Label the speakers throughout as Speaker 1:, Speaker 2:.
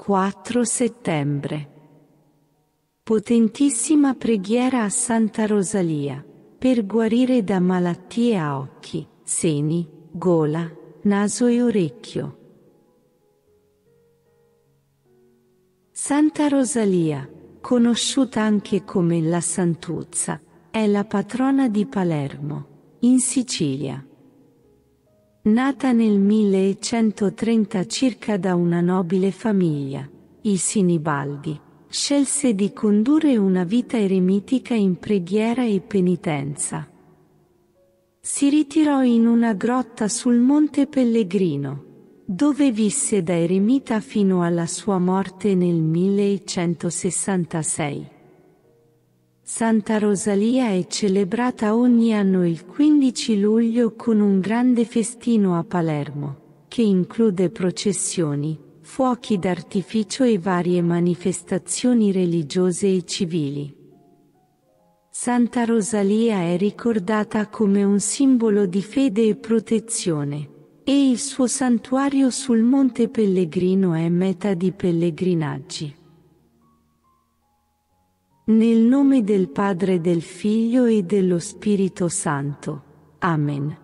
Speaker 1: 4 settembre. Potentissima preghiera a Santa Rosalia, per guarire da malattie a occhi, seni, gola, naso e orecchio. Santa Rosalia, conosciuta anche come la Santuzza, è la patrona di Palermo, in Sicilia. Nata nel 1130 circa da una nobile famiglia, i Sinibaldi, scelse di condurre una vita eremitica in preghiera e penitenza. Si ritirò in una grotta sul Monte Pellegrino, dove visse da eremita fino alla sua morte nel 1166. Santa Rosalia è celebrata ogni anno il 15 luglio con un grande festino a Palermo, che include processioni, fuochi d'artificio e varie manifestazioni religiose e civili. Santa Rosalia è ricordata come un simbolo di fede e protezione, e il suo santuario sul Monte Pellegrino è meta di pellegrinaggi. Nel nome del Padre, del Figlio e dello Spirito Santo. Amen.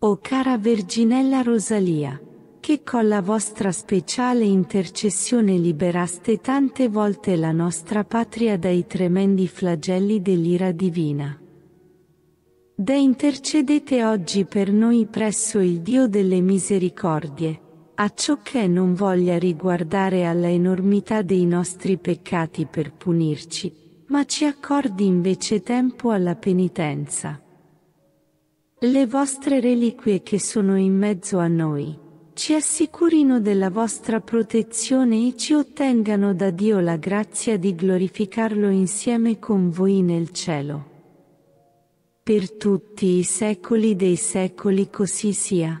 Speaker 1: O cara Verginella Rosalia, che con la vostra speciale intercessione liberaste tante volte la nostra patria dai tremendi flagelli dell'ira divina. De intercedete oggi per noi presso il Dio delle misericordie, a ciò che non voglia riguardare alla enormità dei nostri peccati per punirci, ma ci accordi invece tempo alla penitenza. Le vostre reliquie che sono in mezzo a noi, ci assicurino della vostra protezione e ci ottengano da Dio la grazia di glorificarlo insieme con voi nel cielo. Per tutti i secoli dei secoli così sia.